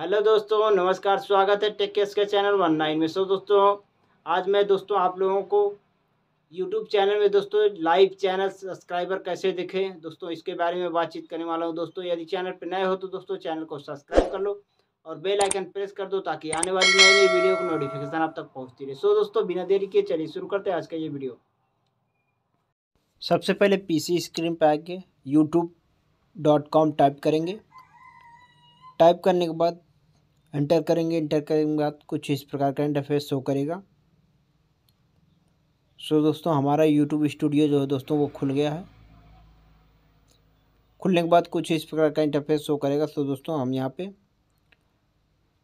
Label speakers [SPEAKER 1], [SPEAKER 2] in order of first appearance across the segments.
[SPEAKER 1] hello दोस्तों नमस्कार स्वागत है टेक केस के चैनल वन नाइन में सो दोस्तों आज मैं दोस्तों आप लोगों को यूट्यूब चैनल में दोस्तों लाइव चैनल सब्सक्राइबर कैसे दिखे दोस्तों इसके बारे में बातचीत करने वाला हूं दोस्तों यदि चैनल पर नए हो तो दोस्तों चैनल को सब्सक्राइब कर लो और बेल आइकन प्रेस कर दो ताकि आने वाली नई नई वीडियो को नोटिफिकेशन आप तक पहुँचती रहे सो दोस्तों बिना देरी के चलिए शुरू करते हैं आज का ये वीडियो सबसे पहले पी स्क्रीन पर आके यूट्यूब डॉट कॉम टाइप करेंगे टाइप करने के बाद एंटर करेंगे एंटर करने के बाद कुछ इस प्रकार का इंटरफेस शो करेगा सो so, दोस्तों हमारा यूट्यूब स्टूडियो जो है दोस्तों वो खुल गया है खुलने के बाद कुछ इस प्रकार का इंटरफेस शो करेगा सो so, दोस्तों हम यहाँ पे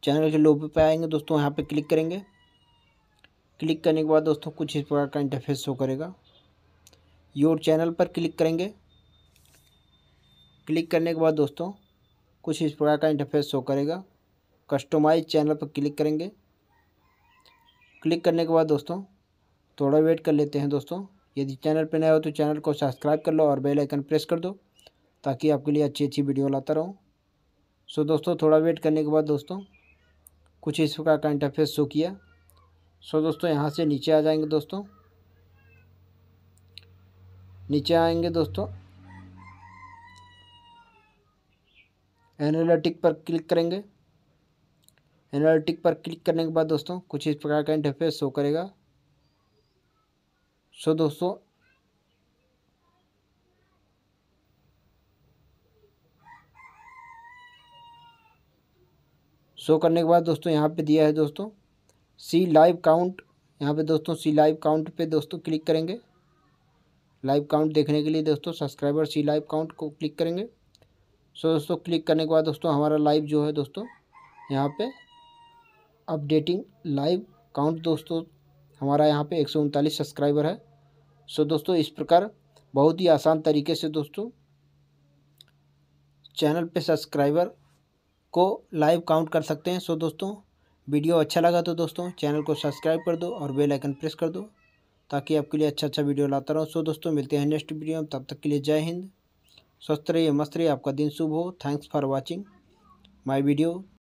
[SPEAKER 1] चैनल के लोगो पे आएंगे दोस्तों यहाँ पे क्लिक करेंगे क्लिक करने के बाद दोस्तों कुछ इस प्रकार का इंटरफेस शो करेगा योर चैनल पर क्लिक करेंगे क्लिक करने के बाद दोस्तों कुछ इस प्रकार का इंटरफेस शो करेगा कस्टमाइज चैनल पर क्लिक करेंगे क्लिक करने के बाद दोस्तों थोड़ा वेट कर लेते हैं दोस्तों यदि चैनल पर नया हो तो चैनल को सब्सक्राइब कर लो और बेल आइकन प्रेस कर दो ताकि आपके लिए अच्छी अच्छी वीडियो लाता रहूँ सो दोस्तों थोड़ा वेट करने के बाद दोस्तों कुछ इस प्रकार का इंटरफेस शो किया सो दोस्तों यहाँ से नीचे आ जाएंगे दोस्तों नीचे आएंगे दोस्तों एनालिटिक पर क्लिक करेंगे एनालिटिक पर क्लिक करने के बाद दोस्तों कुछ इस प्रकार का इंटरफेस शो करेगा सो दोस्तों शो करने के बाद दोस्तों यहाँ पे दिया है दोस्तों सी लाइव काउंट यहाँ पे दोस्तों सी लाइव काउंट पे दोस्तों क्लिक करेंगे लाइव काउंट देखने के लिए दोस्तों सब्सक्राइबर सी लाइव काउंट को क्लिक करेंगे सो दोस्तों क्लिक करने के बाद दोस्तों हमारा लाइव जो है दोस्तों यहाँ पे अपडेटिंग लाइव काउंट दोस्तों हमारा यहाँ पे एक सब्सक्राइबर है सो दोस्तों इस प्रकार बहुत ही आसान तरीके से दोस्तों चैनल पे सब्सक्राइबर को लाइव काउंट कर सकते हैं सो दोस्तों वीडियो अच्छा लगा तो दोस्तों चैनल को सब्सक्राइब कर दो और बेल आइकन प्रेस कर दो ताकि आपके लिए अच्छा अच्छा वीडियो लाता रहो सो दोस्तों मिलते हैं नेक्स्ट वीडियो में तब तक के लिए जय हिंद स्वस्थ रहिए मस्त रहिए आपका दिन शुभ हो thanks for watching my video